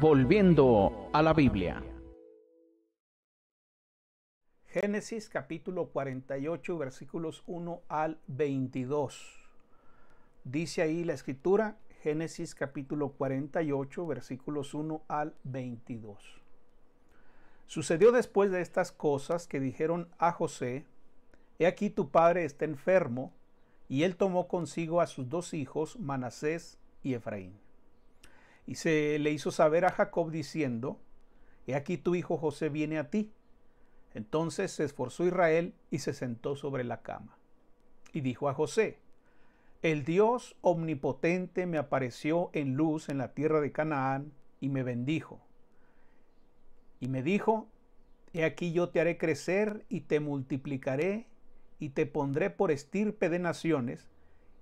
Volviendo a la Biblia. Génesis capítulo 48 versículos 1 al 22. Dice ahí la escritura, Génesis capítulo 48 versículos 1 al 22. Sucedió después de estas cosas que dijeron a José, He aquí tu padre está enfermo, y él tomó consigo a sus dos hijos, Manasés y Efraín y se le hizo saber a Jacob diciendo, He aquí tu hijo José viene a ti. Entonces se esforzó Israel y se sentó sobre la cama. Y dijo a José, El Dios omnipotente me apareció en luz en la tierra de Canaán y me bendijo. Y me dijo, He aquí yo te haré crecer y te multiplicaré y te pondré por estirpe de naciones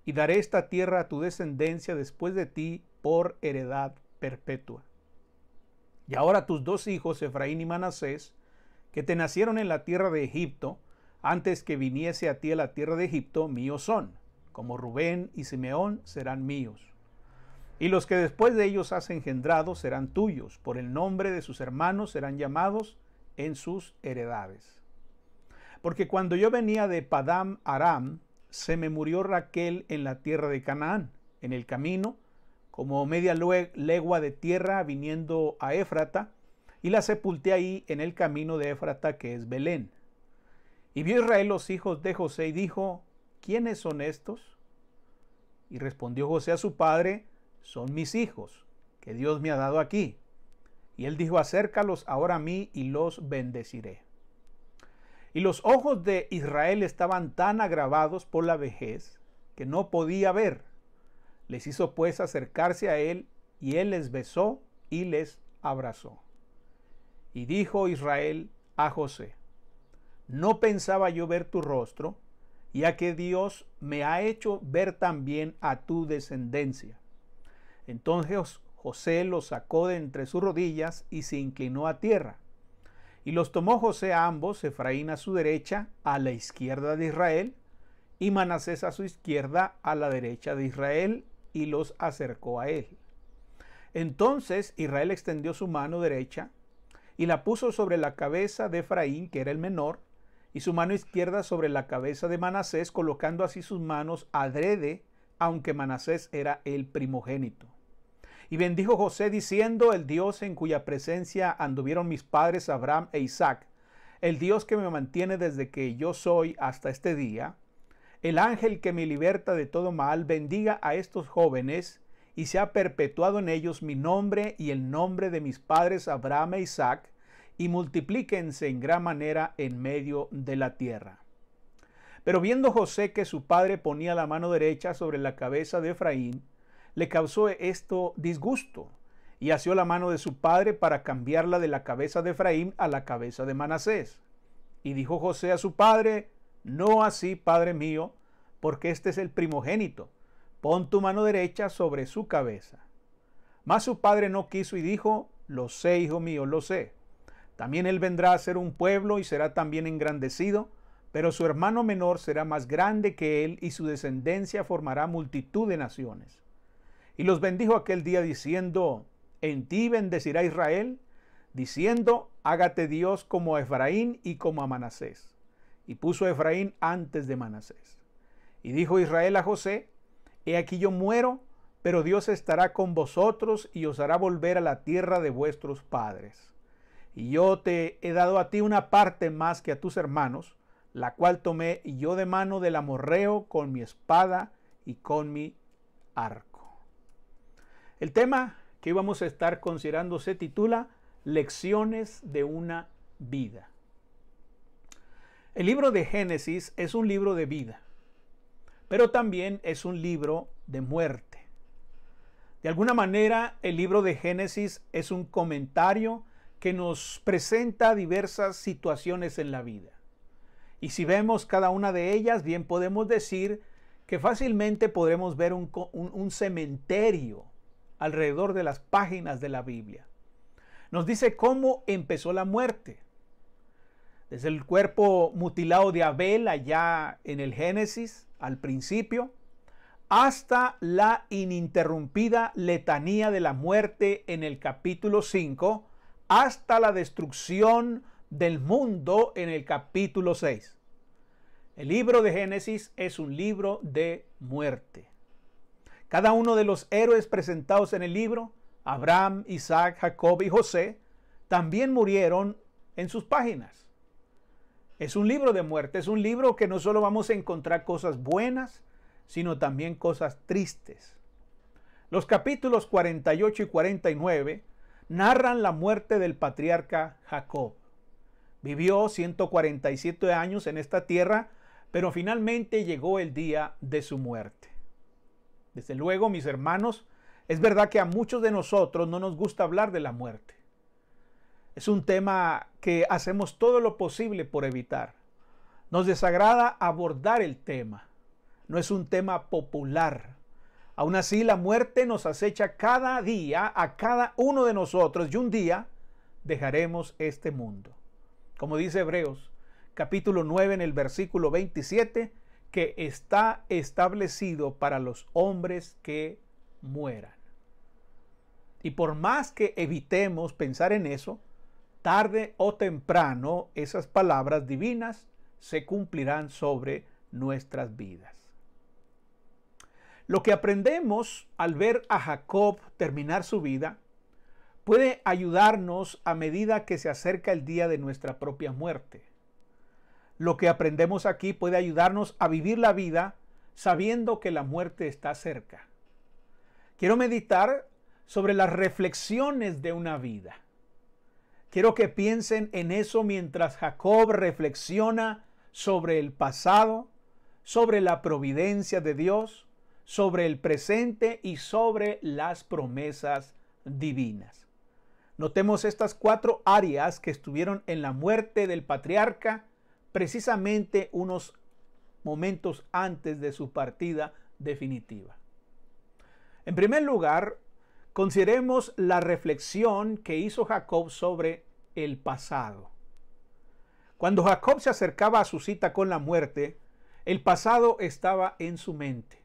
y daré esta tierra a tu descendencia después de ti por heredad perpetua. Y ahora tus dos hijos, Efraín y Manasés, que te nacieron en la tierra de Egipto, antes que viniese a ti a la tierra de Egipto, míos son, como Rubén y Simeón serán míos. Y los que después de ellos has engendrado serán tuyos, por el nombre de sus hermanos serán llamados en sus heredades. Porque cuando yo venía de Padam Aram, se me murió Raquel en la tierra de Canaán, en el camino, como media legua de tierra viniendo a Éfrata, y la sepulté ahí en el camino de Éfrata que es Belén. Y vio Israel los hijos de José y dijo, ¿quiénes son estos? Y respondió José a su padre, son mis hijos, que Dios me ha dado aquí. Y él dijo, acércalos ahora a mí y los bendeciré. Y los ojos de Israel estaban tan agravados por la vejez que no podía ver les hizo pues acercarse a él, y él les besó y les abrazó. Y dijo Israel a José, no pensaba yo ver tu rostro, ya que Dios me ha hecho ver también a tu descendencia. Entonces José los sacó de entre sus rodillas y se inclinó a tierra. Y los tomó José a ambos, Efraín a su derecha, a la izquierda de Israel, y Manasés a su izquierda, a la derecha de Israel, y los acercó a él. Entonces Israel extendió su mano derecha y la puso sobre la cabeza de Efraín, que era el menor, y su mano izquierda sobre la cabeza de Manasés, colocando así sus manos adrede, aunque Manasés era el primogénito. Y bendijo José diciendo, el Dios en cuya presencia anduvieron mis padres Abraham e Isaac, el Dios que me mantiene desde que yo soy hasta este día, el ángel que me liberta de todo mal bendiga a estos jóvenes y se ha perpetuado en ellos mi nombre y el nombre de mis padres Abraham e Isaac, y multiplíquense en gran manera en medio de la tierra. Pero viendo José que su padre ponía la mano derecha sobre la cabeza de Efraín, le causó esto disgusto, y asió la mano de su padre para cambiarla de la cabeza de Efraín a la cabeza de Manasés. Y dijo José a su padre, no así, Padre mío, porque este es el primogénito. Pon tu mano derecha sobre su cabeza. Mas su padre no quiso y dijo, lo sé, hijo mío, lo sé. También él vendrá a ser un pueblo y será también engrandecido, pero su hermano menor será más grande que él y su descendencia formará multitud de naciones. Y los bendijo aquel día diciendo, en ti bendecirá Israel, diciendo, hágate Dios como a Efraín y como a Manasés y puso a Efraín antes de Manasés. Y dijo Israel a José, He aquí yo muero, pero Dios estará con vosotros y os hará volver a la tierra de vuestros padres. Y yo te he dado a ti una parte más que a tus hermanos, la cual tomé yo de mano del amorreo con mi espada y con mi arco. El tema que íbamos a estar considerando se titula Lecciones de una vida. El libro de Génesis es un libro de vida, pero también es un libro de muerte. De alguna manera, el libro de Génesis es un comentario que nos presenta diversas situaciones en la vida. Y si vemos cada una de ellas, bien podemos decir que fácilmente podremos ver un, un, cementerio alrededor de las páginas de la Biblia. Nos dice cómo empezó la muerte. Desde el cuerpo mutilado de Abel allá en el Génesis, al principio, hasta la ininterrumpida letanía de la muerte en el capítulo 5, hasta la destrucción del mundo en el capítulo 6. El libro de Génesis es un libro de muerte. Cada uno de los héroes presentados en el libro, Abraham, Isaac, Jacob y José, también murieron en sus páginas. Es un libro de muerte, es un libro que no solo vamos a encontrar cosas buenas, sino también cosas tristes. Los capítulos 48 y 49 narran la muerte del patriarca Jacob. Vivió 147 años en esta tierra, pero finalmente llegó el día de su muerte. Desde luego, mis hermanos, es verdad que a muchos de nosotros no nos gusta hablar de la muerte. Es un tema que hacemos todo lo posible por evitar. Nos desagrada abordar el tema. No es un tema popular. Aún así, la muerte nos acecha cada día a cada uno de nosotros y un día dejaremos este mundo. Como dice Hebreos capítulo 9 en el versículo 27, que está establecido para los hombres que mueran. Y por más que evitemos pensar en eso, tarde o temprano esas palabras divinas se cumplirán sobre nuestras vidas. Lo que aprendemos al ver a Jacob terminar su vida puede ayudarnos a medida que se acerca el día de nuestra propia muerte. Lo que aprendemos aquí puede ayudarnos a vivir la vida sabiendo que la muerte está cerca. Quiero meditar sobre las reflexiones de una vida. Quiero que piensen en eso mientras Jacob reflexiona sobre el pasado, sobre la providencia de Dios, sobre el presente y sobre las promesas divinas. Notemos estas cuatro áreas que estuvieron en la muerte del patriarca precisamente unos momentos antes de su partida definitiva. En primer lugar, Consideremos la reflexión que hizo Jacob sobre el pasado. Cuando Jacob se acercaba a su cita con la muerte, el pasado estaba en su mente.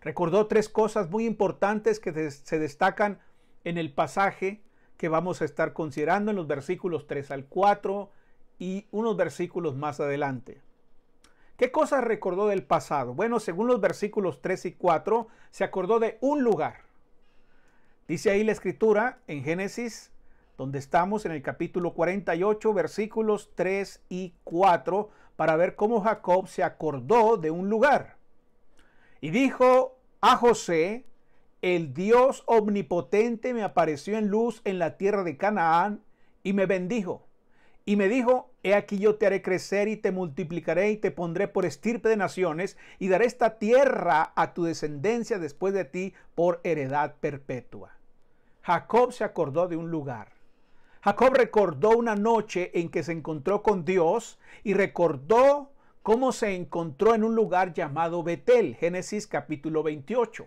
Recordó tres cosas muy importantes que se destacan en el pasaje que vamos a estar considerando en los versículos 3 al 4 y unos versículos más adelante. ¿Qué cosas recordó del pasado? Bueno, según los versículos 3 y 4, se acordó de un lugar. Dice ahí la escritura en Génesis, donde estamos en el capítulo 48, versículos 3 y 4, para ver cómo Jacob se acordó de un lugar. Y dijo a José, el Dios omnipotente me apareció en luz en la tierra de Canaán y me bendijo. Y me dijo, he aquí yo te haré crecer y te multiplicaré y te pondré por estirpe de naciones y daré esta tierra a tu descendencia después de ti por heredad perpetua. Jacob se acordó de un lugar. Jacob recordó una noche en que se encontró con Dios y recordó cómo se encontró en un lugar llamado Betel, Génesis capítulo 28.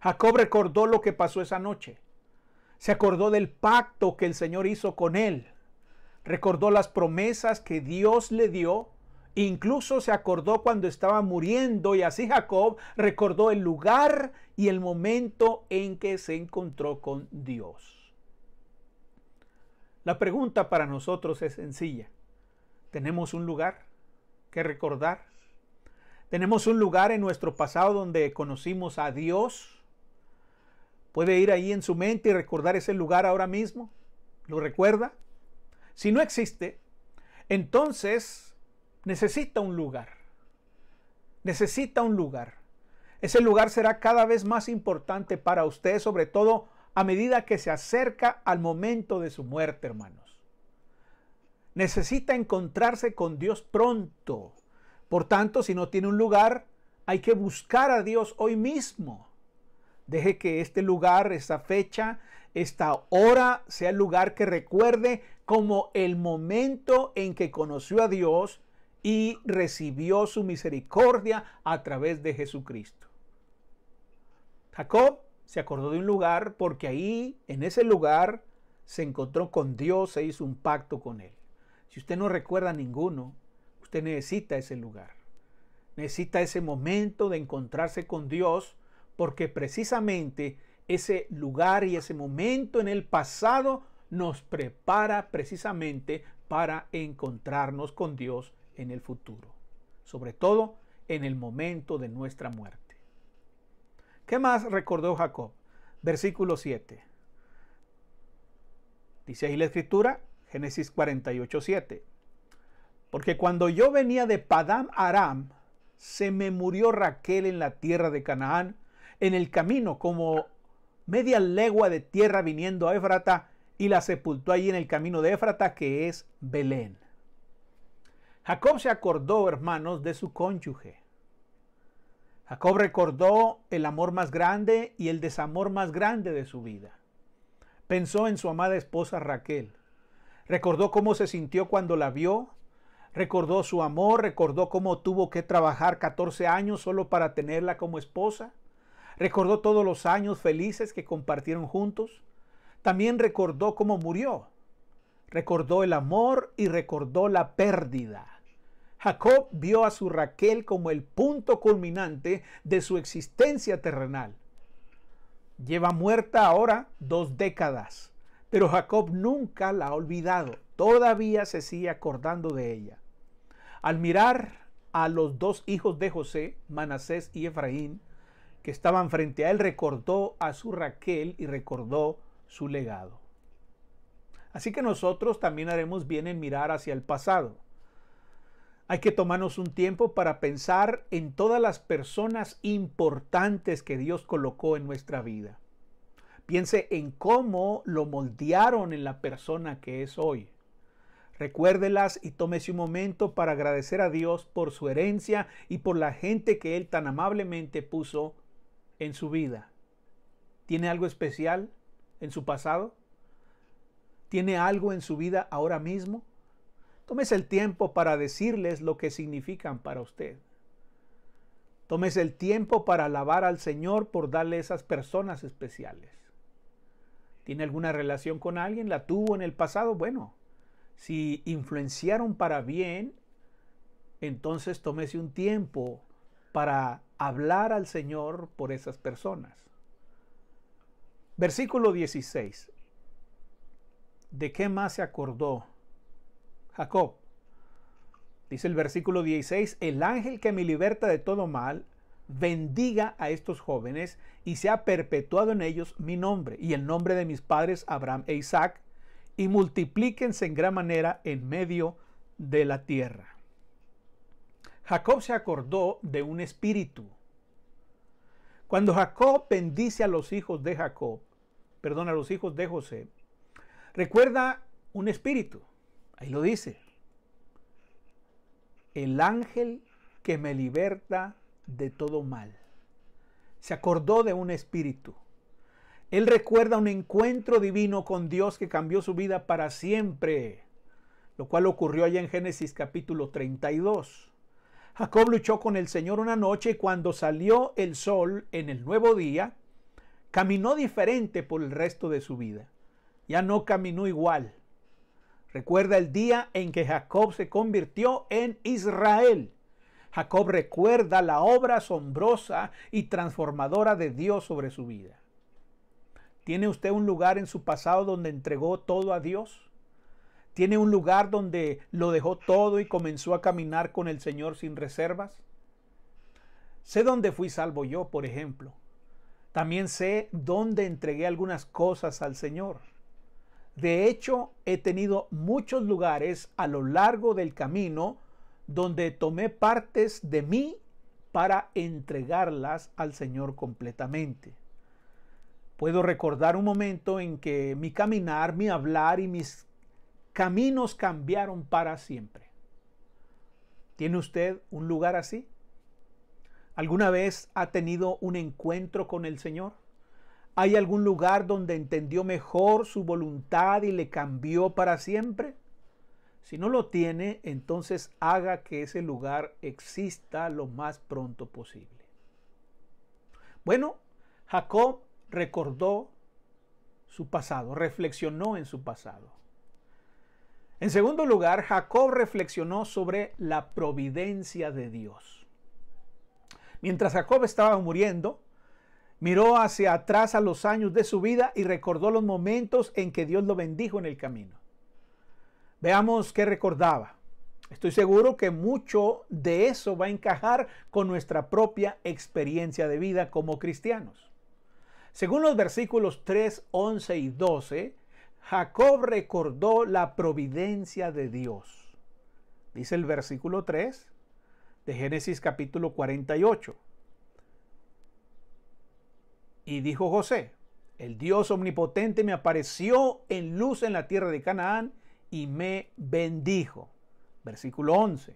Jacob recordó lo que pasó esa noche. Se acordó del pacto que el Señor hizo con él. Recordó las promesas que Dios le dio Incluso se acordó cuando estaba muriendo y así Jacob recordó el lugar y el momento en que se encontró con Dios. La pregunta para nosotros es sencilla. ¿Tenemos un lugar que recordar? ¿Tenemos un lugar en nuestro pasado donde conocimos a Dios? ¿Puede ir ahí en su mente y recordar ese lugar ahora mismo? ¿Lo recuerda? Si no existe, entonces necesita un lugar. Necesita un lugar. Ese lugar será cada vez más importante para usted, sobre todo a medida que se acerca al momento de su muerte, hermanos. Necesita encontrarse con Dios pronto. Por tanto, si no tiene un lugar, hay que buscar a Dios hoy mismo. Deje que este lugar, esta fecha, esta hora sea el lugar que recuerde como el momento en que conoció a Dios y recibió su misericordia a través de Jesucristo. Jacob se acordó de un lugar porque ahí, en ese lugar, se encontró con Dios, se hizo un pacto con Él. Si usted no recuerda ninguno, usted necesita ese lugar. Necesita ese momento de encontrarse con Dios porque precisamente ese lugar y ese momento en el pasado nos prepara precisamente para encontrarnos con Dios en el futuro, sobre todo en el momento de nuestra muerte. ¿Qué más recordó Jacob? Versículo 7. Dice ahí la escritura, Génesis 48, 7. Porque cuando yo venía de Padam Aram, se me murió Raquel en la tierra de Canaán, en el camino, como media legua de tierra viniendo a Éfrata, y la sepultó allí en el camino de Éfrata, que es Belén. Jacob se acordó, hermanos, de su cónyuge. Jacob recordó el amor más grande y el desamor más grande de su vida. Pensó en su amada esposa Raquel. Recordó cómo se sintió cuando la vio. Recordó su amor, recordó cómo tuvo que trabajar 14 años solo para tenerla como esposa. Recordó todos los años felices que compartieron juntos. También recordó cómo murió. Recordó el amor y recordó la pérdida. Jacob vio a su Raquel como el punto culminante de su existencia terrenal. Lleva muerta ahora dos décadas, pero Jacob nunca la ha olvidado, todavía se sigue acordando de ella. Al mirar a los dos hijos de José, Manasés y Efraín, que estaban frente a él, recordó a su Raquel y recordó su legado. Así que nosotros también haremos bien en mirar hacia el pasado hay que tomarnos un tiempo para pensar en todas las personas importantes que Dios colocó en nuestra vida. Piense en cómo lo moldearon en la persona que es hoy. Recuérdelas y tómese un momento para agradecer a Dios por su herencia y por la gente que Él tan amablemente puso en su vida. ¿Tiene algo especial en su pasado? ¿Tiene algo en su vida ahora mismo? Tómese el tiempo para decirles lo que significan para usted. Tómese el tiempo para alabar al Señor por darle esas personas especiales. ¿Tiene alguna relación con alguien? ¿La tuvo en el pasado? Bueno, si influenciaron para bien, entonces tómese un tiempo para hablar al Señor por esas personas. Versículo 16. ¿De qué más se acordó Jacob. Dice el versículo 16, el ángel que me liberta de todo mal, bendiga a estos jóvenes y sea perpetuado en ellos mi nombre y el nombre de mis padres Abraham e Isaac, y multiplíquense en gran manera en medio de la tierra. Jacob se acordó de un espíritu. Cuando Jacob bendice a los hijos de Jacob, perdón, a los hijos de José, recuerda un espíritu. Ahí lo dice. El ángel que me liberta de todo mal. Se acordó de un espíritu. Él recuerda un encuentro divino con Dios que cambió su vida para siempre, lo cual ocurrió allá en Génesis capítulo 32. Jacob luchó con el Señor una noche y cuando salió el sol en el nuevo día, caminó diferente por el resto de su vida. Ya no caminó igual. Recuerda el día en que Jacob se convirtió en Israel. Jacob recuerda la obra asombrosa y transformadora de Dios sobre su vida. ¿Tiene usted un lugar en su pasado donde entregó todo a Dios? ¿Tiene un lugar donde lo dejó todo y comenzó a caminar con el Señor sin reservas? Sé dónde fui salvo yo, por ejemplo. También sé dónde entregué algunas cosas al Señor. De hecho, he tenido muchos lugares a lo largo del camino donde tomé partes de mí para entregarlas al Señor completamente. Puedo recordar un momento en que mi caminar, mi hablar y mis caminos cambiaron para siempre. ¿Tiene usted un lugar así? ¿Alguna vez ha tenido un encuentro con el Señor? ¿Hay algún lugar donde entendió mejor su voluntad y le cambió para siempre? Si no lo tiene, entonces haga que ese lugar exista lo más pronto posible. Bueno, Jacob recordó su pasado, reflexionó en su pasado. En segundo lugar, Jacob reflexionó sobre la providencia de Dios. Mientras Jacob estaba muriendo, Miró hacia atrás a los años de su vida y recordó los momentos en que Dios lo bendijo en el camino. Veamos qué recordaba. Estoy seguro que mucho de eso va a encajar con nuestra propia experiencia de vida como cristianos. Según los versículos 3, 11 y 12, Jacob recordó la providencia de Dios. Dice el versículo 3 de Génesis capítulo 48. Y dijo José, el Dios omnipotente me apareció en luz en la tierra de Canaán y me bendijo. Versículo 11.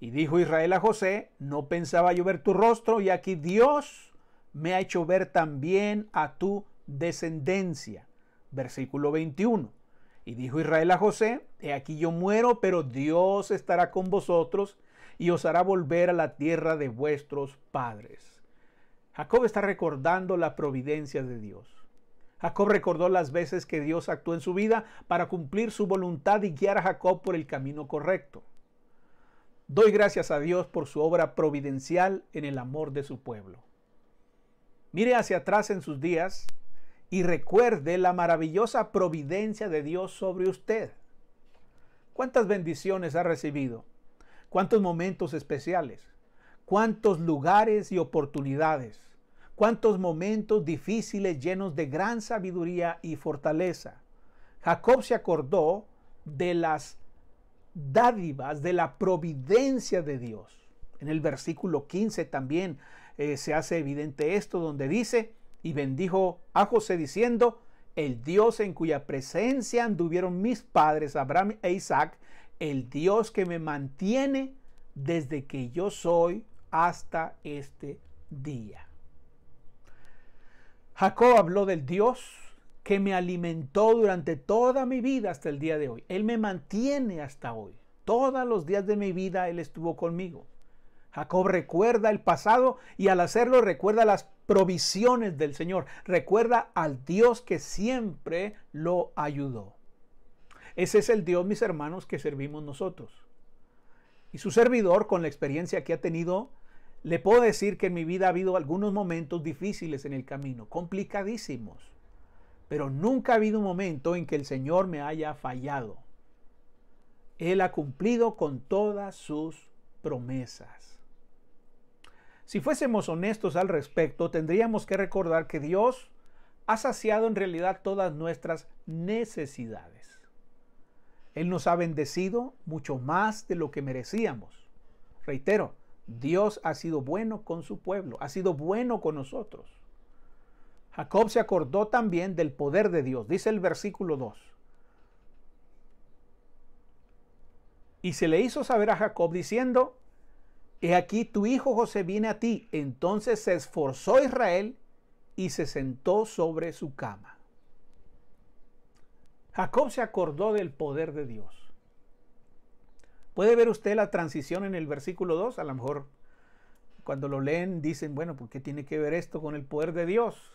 Y dijo Israel a José, no pensaba yo ver tu rostro y aquí Dios me ha hecho ver también a tu descendencia. Versículo 21. Y dijo Israel a José, he aquí yo muero, pero Dios estará con vosotros y os hará volver a la tierra de vuestros padres. Jacob está recordando la providencia de Dios. Jacob recordó las veces que Dios actuó en su vida para cumplir su voluntad y guiar a Jacob por el camino correcto. Doy gracias a Dios por su obra providencial en el amor de su pueblo. Mire hacia atrás en sus días y recuerde la maravillosa providencia de Dios sobre usted. ¿Cuántas bendiciones ha recibido? ¿Cuántos momentos especiales? ¿Cuántos lugares y oportunidades? Cuántos momentos difíciles llenos de gran sabiduría y fortaleza. Jacob se acordó de las dádivas, de la providencia de Dios. En el versículo 15 también eh, se hace evidente esto, donde dice, y bendijo a José diciendo, el Dios en cuya presencia anduvieron mis padres Abraham e Isaac, el Dios que me mantiene desde que yo soy hasta este día. Jacob habló del Dios que me alimentó durante toda mi vida hasta el día de hoy. Él me mantiene hasta hoy. Todos los días de mi vida Él estuvo conmigo. Jacob recuerda el pasado y al hacerlo recuerda las provisiones del Señor. Recuerda al Dios que siempre lo ayudó. Ese es el Dios, mis hermanos, que servimos nosotros. Y su servidor, con la experiencia que ha tenido, le puedo decir que en mi vida ha habido algunos momentos difíciles en el camino, complicadísimos, pero nunca ha habido un momento en que el Señor me haya fallado. Él ha cumplido con todas sus promesas. Si fuésemos honestos al respecto, tendríamos que recordar que Dios ha saciado en realidad todas nuestras necesidades. Él nos ha bendecido mucho más de lo que merecíamos. Reitero, Dios ha sido bueno con su pueblo, ha sido bueno con nosotros. Jacob se acordó también del poder de Dios, dice el versículo 2. Y se le hizo saber a Jacob diciendo, He aquí tu hijo José viene a ti. Entonces se esforzó Israel y se sentó sobre su cama. Jacob se acordó del poder de Dios. ¿Puede ver usted la transición en el versículo 2? A lo mejor cuando lo leen dicen, bueno, ¿por qué tiene que ver esto con el poder de Dios?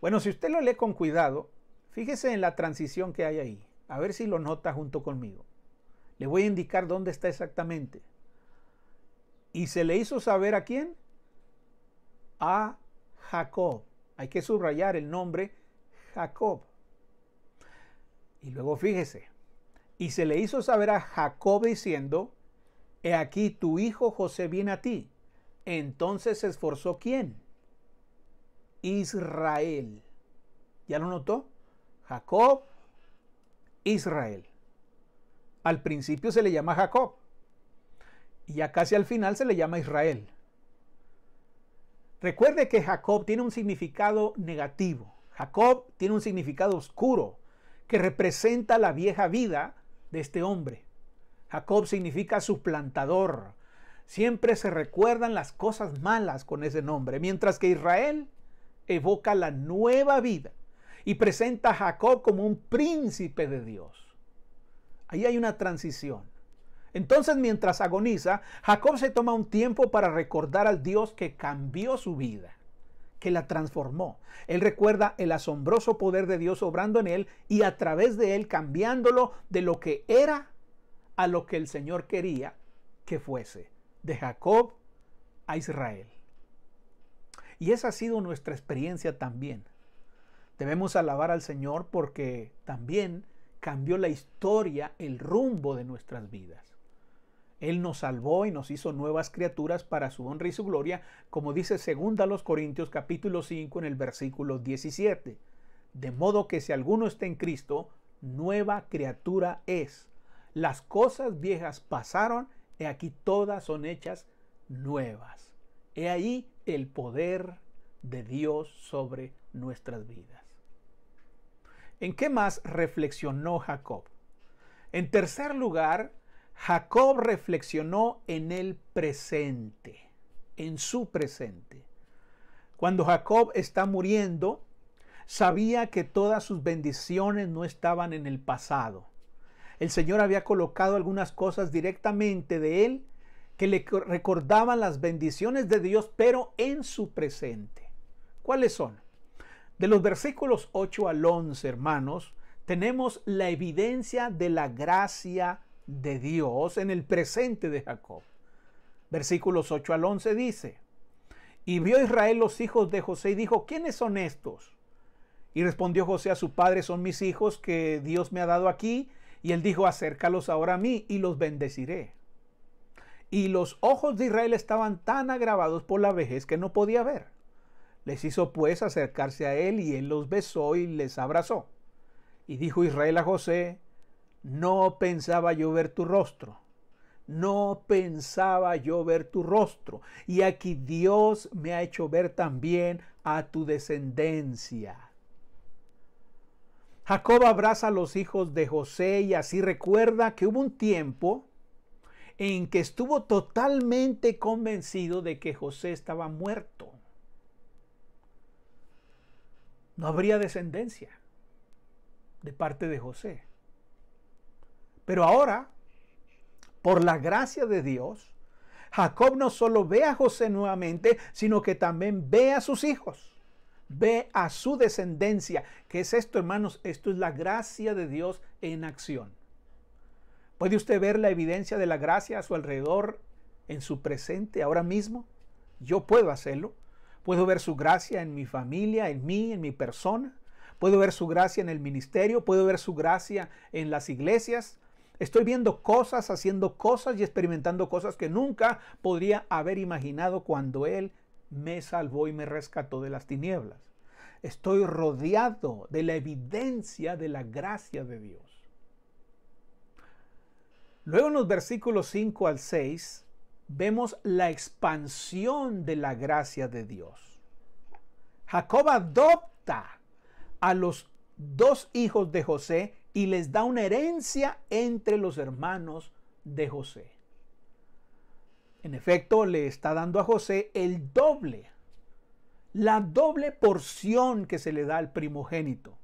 Bueno, si usted lo lee con cuidado, fíjese en la transición que hay ahí. A ver si lo nota junto conmigo. Le voy a indicar dónde está exactamente. Y se le hizo saber a quién? A Jacob. Hay que subrayar el nombre Jacob. Y luego fíjese, y se le hizo saber a Jacob diciendo, He aquí tu hijo José viene a ti. Entonces se esforzó quién? Israel. ¿Ya lo notó? Jacob, Israel. Al principio se le llama Jacob. Y ya casi al final se le llama Israel. Recuerde que Jacob tiene un significado negativo. Jacob tiene un significado oscuro que representa la vieja vida de este hombre. Jacob significa suplantador. Siempre se recuerdan las cosas malas con ese nombre, mientras que Israel evoca la nueva vida y presenta a Jacob como un príncipe de Dios. Ahí hay una transición. Entonces, mientras agoniza, Jacob se toma un tiempo para recordar al Dios que cambió su vida que la transformó. Él recuerda el asombroso poder de Dios obrando en él y a través de él cambiándolo de lo que era a lo que el Señor quería que fuese, de Jacob a Israel. Y esa ha sido nuestra experiencia también. Debemos alabar al Señor porque también cambió la historia, el rumbo de nuestras vidas. Él nos salvó y nos hizo nuevas criaturas para su honra y su gloria, como dice 2 Corintios capítulo 5 en el versículo 17. De modo que si alguno está en Cristo, nueva criatura es. Las cosas viejas pasaron y aquí todas son hechas nuevas. He ahí el poder de Dios sobre nuestras vidas. ¿En qué más reflexionó Jacob? En tercer lugar, Jacob reflexionó en el presente, en su presente. Cuando Jacob está muriendo, sabía que todas sus bendiciones no estaban en el pasado. El Señor había colocado algunas cosas directamente de él que le recordaban las bendiciones de Dios, pero en su presente. ¿Cuáles son? De los versículos 8 al 11, hermanos, tenemos la evidencia de la gracia de Dios en el presente de Jacob. Versículos 8 al 11 dice, y vio Israel los hijos de José y dijo, ¿quiénes son estos? Y respondió José a su padre, son mis hijos que Dios me ha dado aquí. Y él dijo, acércalos ahora a mí y los bendeciré. Y los ojos de Israel estaban tan agravados por la vejez que no podía ver. Les hizo pues acercarse a él y él los besó y les abrazó. Y dijo Israel a José, no pensaba yo ver tu rostro. No pensaba yo ver tu rostro. Y aquí Dios me ha hecho ver también a tu descendencia. Jacob abraza a los hijos de José y así recuerda que hubo un tiempo en que estuvo totalmente convencido de que José estaba muerto. No habría descendencia de parte de José. Pero ahora, por la gracia de Dios, Jacob no solo ve a José nuevamente, sino que también ve a sus hijos ve a su descendencia. ¿Qué es esto, hermanos? Esto es la gracia de Dios en acción. ¿Puede usted ver la evidencia de la gracia a su alrededor, en su presente, ahora mismo? Yo puedo hacerlo. Puedo ver su gracia en mi familia, en mí, en mi persona. Puedo ver su gracia en el ministerio, puedo ver su gracia en las iglesias, Estoy viendo cosas, haciendo cosas y experimentando cosas que nunca podría haber imaginado cuando Él me salvó y me rescató de las tinieblas. Estoy rodeado de la evidencia de la gracia de Dios. Luego en los versículos 5 al 6 vemos la expansión de la gracia de Dios. Jacob adopta a los dos hijos de José y les da una herencia entre los hermanos de José. En efecto, le está dando a José el doble, la doble porción que se le da al primogénito.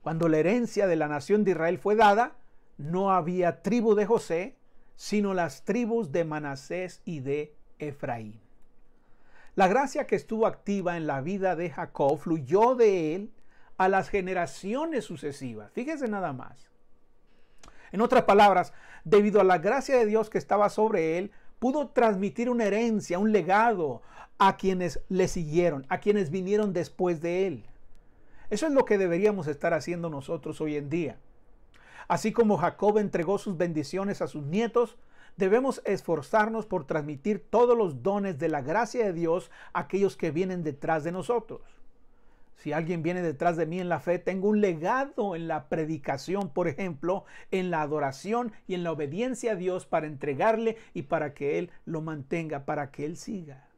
Cuando la herencia de la nación de Israel fue dada, no había tribu de José, sino las tribus de Manasés y de Efraín. La gracia que estuvo activa en la vida de Jacob fluyó de él a las generaciones sucesivas. Fíjese nada más. En otras palabras, debido a la gracia de Dios que estaba sobre él, pudo transmitir una herencia, un legado a quienes le siguieron, a quienes vinieron después de él. Eso es lo que deberíamos estar haciendo nosotros hoy en día. Así como Jacob entregó sus bendiciones a sus nietos, debemos esforzarnos por transmitir todos los dones de la gracia de Dios a aquellos que vienen detrás de nosotros. Si alguien viene detrás de mí en la fe, tengo un legado en la predicación, por ejemplo, en la adoración y en la obediencia a Dios para entregarle y para que Él lo mantenga, para que Él siga.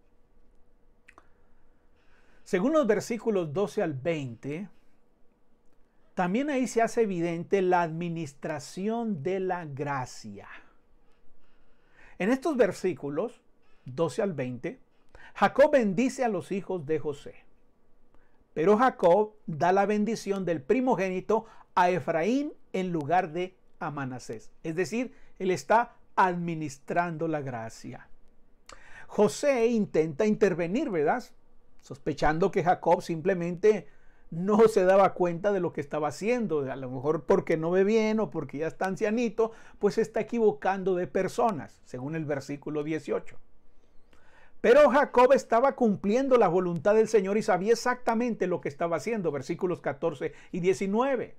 Según los versículos 12 al 20, también ahí se hace evidente la administración de la gracia. En estos versículos, 12 al 20, Jacob bendice a los hijos de José. Pero Jacob da la bendición del primogénito a Efraín en lugar de a Manasés. Es decir, él está administrando la gracia. José intenta intervenir, ¿verdad? Sospechando que Jacob simplemente no se daba cuenta de lo que estaba haciendo, a lo mejor porque no ve bien o porque ya está ancianito, pues está equivocando de personas, según el versículo 18. Pero Jacob estaba cumpliendo la voluntad del Señor y sabía exactamente lo que estaba haciendo, versículos 14 y 19.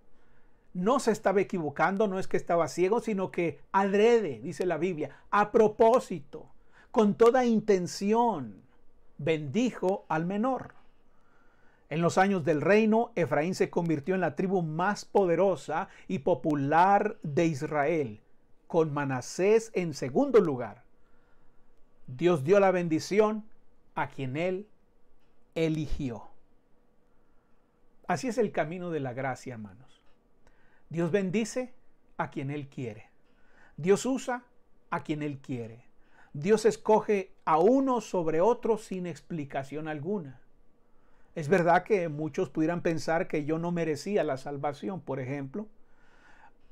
No se estaba equivocando, no es que estaba ciego, sino que adrede, dice la Biblia, a propósito, con toda intención, bendijo al menor. En los años del reino, Efraín se convirtió en la tribu más poderosa y popular de Israel, con Manasés en segundo lugar. Dios dio la bendición a quien Él eligió. Así es el camino de la gracia, hermanos. Dios bendice a quien Él quiere. Dios usa a quien Él quiere. Dios escoge a uno sobre otro sin explicación alguna. Es verdad que muchos pudieran pensar que yo no merecía la salvación, por ejemplo.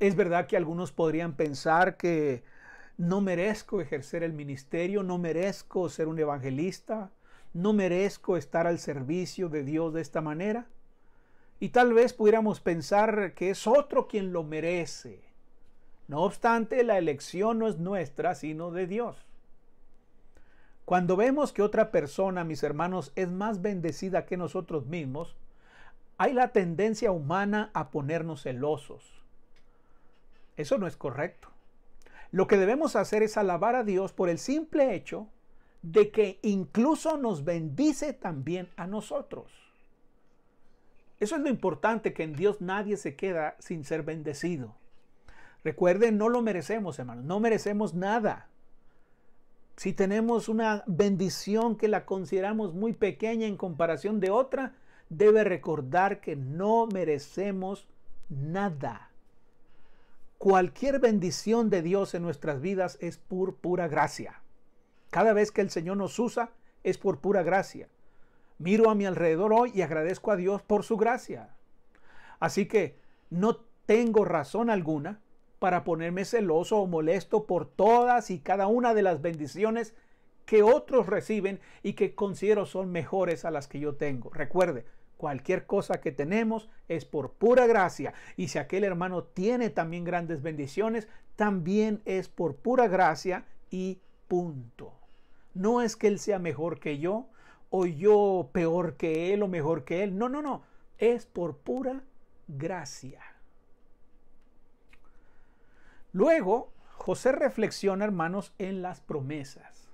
Es verdad que algunos podrían pensar que no merezco ejercer el ministerio, no merezco ser un evangelista, no merezco estar al servicio de Dios de esta manera. Y tal vez pudiéramos pensar que es otro quien lo merece. No obstante, la elección no es nuestra, sino de Dios. Cuando vemos que otra persona, mis hermanos, es más bendecida que nosotros mismos, hay la tendencia humana a ponernos celosos. Eso no es correcto. Lo que debemos hacer es alabar a Dios por el simple hecho de que incluso nos bendice también a nosotros. Eso es lo importante, que en Dios nadie se queda sin ser bendecido. Recuerden, no lo merecemos, hermanos, no merecemos nada. Si tenemos una bendición que la consideramos muy pequeña en comparación de otra, debe recordar que no merecemos nada. Cualquier bendición de Dios en nuestras vidas es por pura gracia. Cada vez que el Señor nos usa es por pura gracia. Miro a mi alrededor hoy y agradezco a Dios por su gracia. Así que no tengo razón alguna para ponerme celoso o molesto por todas y cada una de las bendiciones que otros reciben y que considero son mejores a las que yo tengo. Recuerde, Cualquier cosa que tenemos es por pura gracia. Y si aquel hermano tiene también grandes bendiciones, también es por pura gracia y punto. No es que él sea mejor que yo, o yo peor que él, o mejor que él. No, no, no. Es por pura gracia. Luego, José reflexiona, hermanos, en las promesas.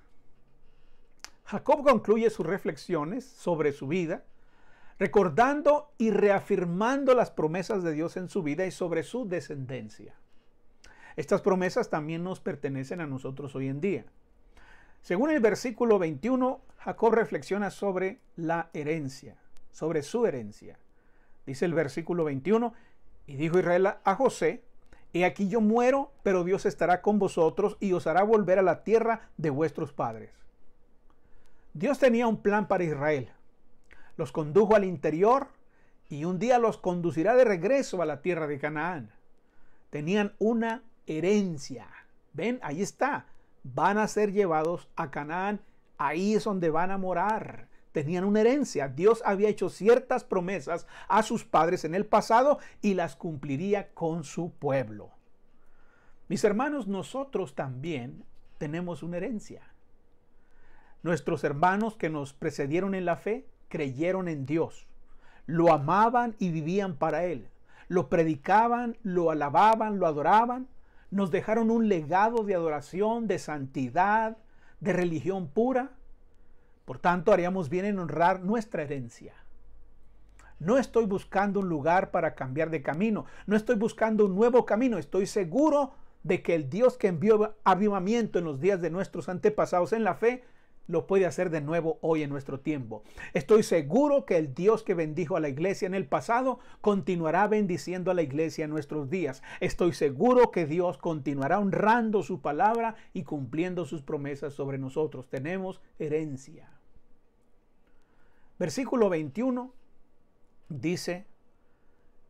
Jacob concluye sus reflexiones sobre su vida recordando y reafirmando las promesas de Dios en su vida y sobre su descendencia. Estas promesas también nos pertenecen a nosotros hoy en día. Según el versículo 21, Jacob reflexiona sobre la herencia, sobre su herencia. Dice el versículo 21, y dijo Israel a José, He aquí yo muero, pero Dios estará con vosotros y os hará volver a la tierra de vuestros padres. Dios tenía un plan para Israel, los condujo al interior y un día los conducirá de regreso a la tierra de Canaán. Tenían una herencia. Ven, ahí está. Van a ser llevados a Canaán. Ahí es donde van a morar. Tenían una herencia. Dios había hecho ciertas promesas a sus padres en el pasado y las cumpliría con su pueblo. Mis hermanos, nosotros también tenemos una herencia. Nuestros hermanos que nos precedieron en la fe creyeron en Dios, lo amaban y vivían para Él, lo predicaban, lo alababan, lo adoraban, nos dejaron un legado de adoración, de santidad, de religión pura. Por tanto, haríamos bien en honrar nuestra herencia. No estoy buscando un lugar para cambiar de camino, no estoy buscando un nuevo camino, estoy seguro de que el Dios que envió avivamiento en los días de nuestros antepasados en la fe lo puede hacer de nuevo hoy en nuestro tiempo. Estoy seguro que el Dios que bendijo a la iglesia en el pasado continuará bendiciendo a la iglesia en nuestros días. Estoy seguro que Dios continuará honrando su palabra y cumpliendo sus promesas sobre nosotros. Tenemos herencia. Versículo 21 dice,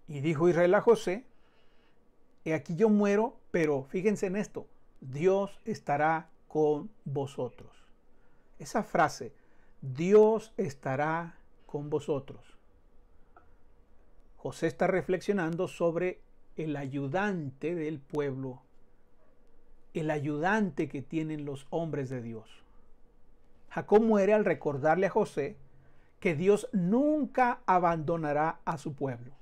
y dijo Israel a José, he aquí yo muero, pero fíjense en esto, Dios estará con vosotros. Esa frase, Dios estará con vosotros. José está reflexionando sobre el ayudante del pueblo, el ayudante que tienen los hombres de Dios. Jacob muere al recordarle a José que Dios nunca abandonará a su pueblo.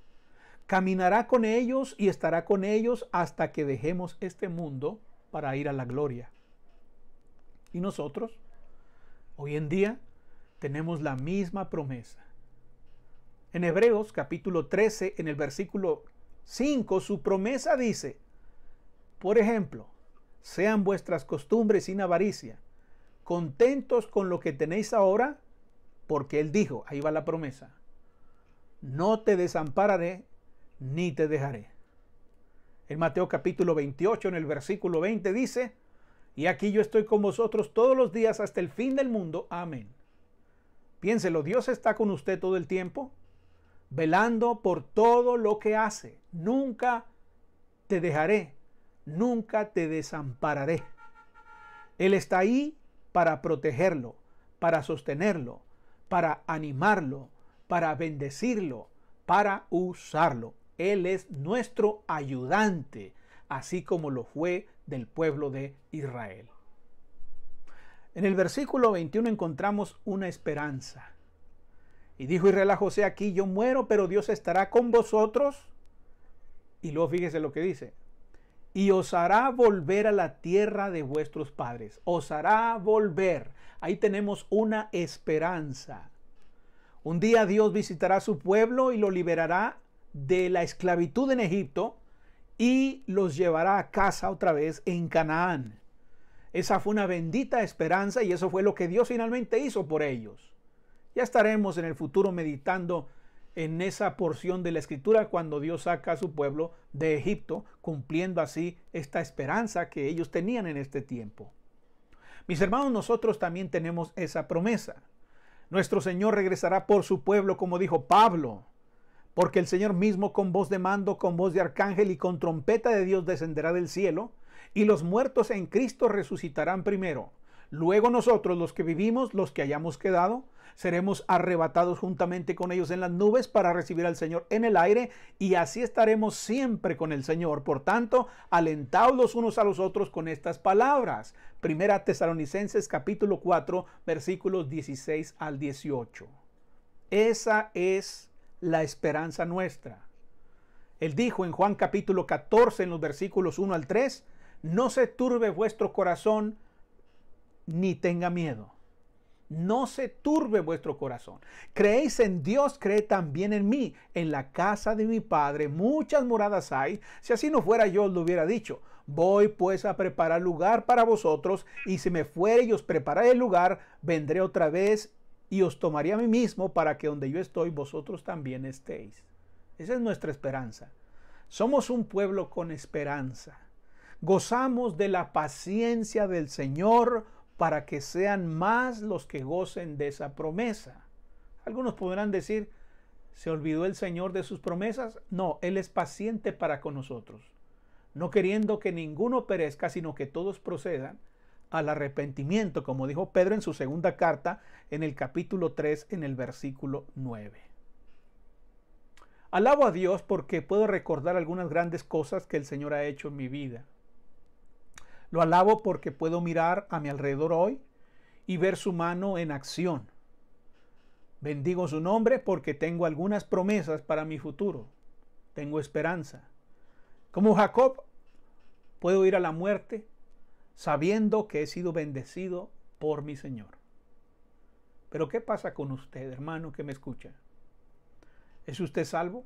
Caminará con ellos y estará con ellos hasta que dejemos este mundo para ir a la gloria. ¿Y nosotros? Hoy en día tenemos la misma promesa. En Hebreos capítulo 13, en el versículo 5, su promesa dice, por ejemplo, sean vuestras costumbres sin avaricia, contentos con lo que tenéis ahora, porque Él dijo, ahí va la promesa, no te desampararé ni te dejaré. En Mateo capítulo 28, en el versículo 20 dice, y aquí yo estoy con vosotros todos los días hasta el fin del mundo. Amén. Piénselo, Dios está con usted todo el tiempo, velando por todo lo que hace. Nunca te dejaré, nunca te desampararé. Él está ahí para protegerlo, para sostenerlo, para animarlo, para bendecirlo, para usarlo. Él es nuestro ayudante así como lo fue del pueblo de Israel. En el versículo 21 encontramos una esperanza. Y dijo Israel a José, aquí yo muero, pero Dios estará con vosotros. Y luego fíjese lo que dice. Y os hará volver a la tierra de vuestros padres. Os hará volver. Ahí tenemos una esperanza. Un día Dios visitará a su pueblo y lo liberará de la esclavitud en Egipto y los llevará a casa otra vez en Canaán. Esa fue una bendita esperanza y eso fue lo que Dios finalmente hizo por ellos. Ya estaremos en el futuro meditando en esa porción de la escritura cuando Dios saca a su pueblo de Egipto, cumpliendo así esta esperanza que ellos tenían en este tiempo. Mis hermanos, nosotros también tenemos esa promesa. Nuestro Señor regresará por su pueblo, como dijo Pablo porque el Señor mismo con voz de mando, con voz de arcángel y con trompeta de Dios descenderá del cielo, y los muertos en Cristo resucitarán primero. Luego nosotros, los que vivimos, los que hayamos quedado, seremos arrebatados juntamente con ellos en las nubes para recibir al Señor en el aire y así estaremos siempre con el Señor. Por tanto, alentaos los unos a los otros con estas palabras. Primera Tesalonicenses capítulo 4 versículos 16 al 18. Esa es la esperanza nuestra. Él dijo en Juan capítulo 14, en los versículos 1 al 3, no se turbe vuestro corazón ni tenga miedo. No se turbe vuestro corazón. Creéis en Dios, cree también en mí. En la casa de mi Padre muchas moradas hay. Si así no fuera yo os lo hubiera dicho. Voy pues a preparar lugar para vosotros, y si me fuere y os prepararé el lugar, vendré otra vez y os tomaré a mí mismo para que donde yo estoy vosotros también estéis. Esa es nuestra esperanza. Somos un pueblo con esperanza. Gozamos de la paciencia del Señor para que sean más los que gocen de esa promesa. Algunos podrán decir, ¿se olvidó el Señor de sus promesas? No, Él es paciente para con nosotros, no queriendo que ninguno perezca, sino que todos procedan al arrepentimiento, como dijo Pedro en su segunda carta, en el capítulo 3, en el versículo 9. Alabo a Dios porque puedo recordar algunas grandes cosas que el Señor ha hecho en mi vida. Lo alabo porque puedo mirar a mi alrededor hoy y ver su mano en acción. Bendigo su nombre porque tengo algunas promesas para mi futuro. Tengo esperanza. Como Jacob, puedo ir a la muerte sabiendo que he sido bendecido por mi Señor. Pero ¿qué pasa con usted, hermano, que me escucha? ¿Es usted salvo?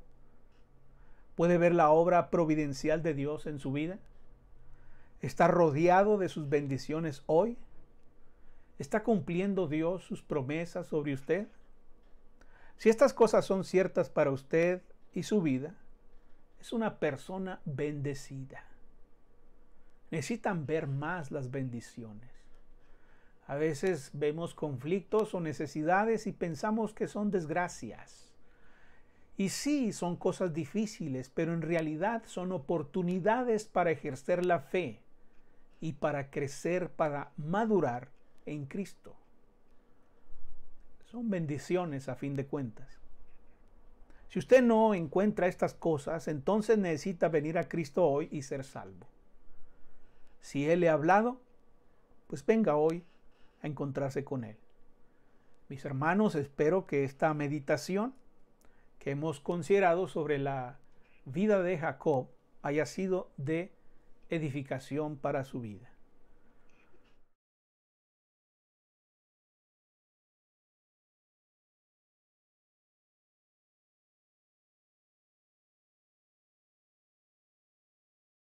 ¿Puede ver la obra providencial de Dios en su vida? ¿Está rodeado de sus bendiciones hoy? ¿Está cumpliendo Dios sus promesas sobre usted? Si estas cosas son ciertas para usted y su vida, es una persona bendecida necesitan ver más las bendiciones. A veces vemos conflictos o necesidades y pensamos que son desgracias. Y sí, son cosas difíciles, pero en realidad son oportunidades para ejercer la fe y para crecer, para madurar en Cristo. Son bendiciones a fin de cuentas. Si usted no encuentra estas cosas, entonces necesita venir a Cristo hoy y ser salvo. Si Él le ha hablado, pues venga hoy a encontrarse con Él. Mis hermanos, espero que esta meditación que hemos considerado sobre la vida de Jacob haya sido de edificación para su vida.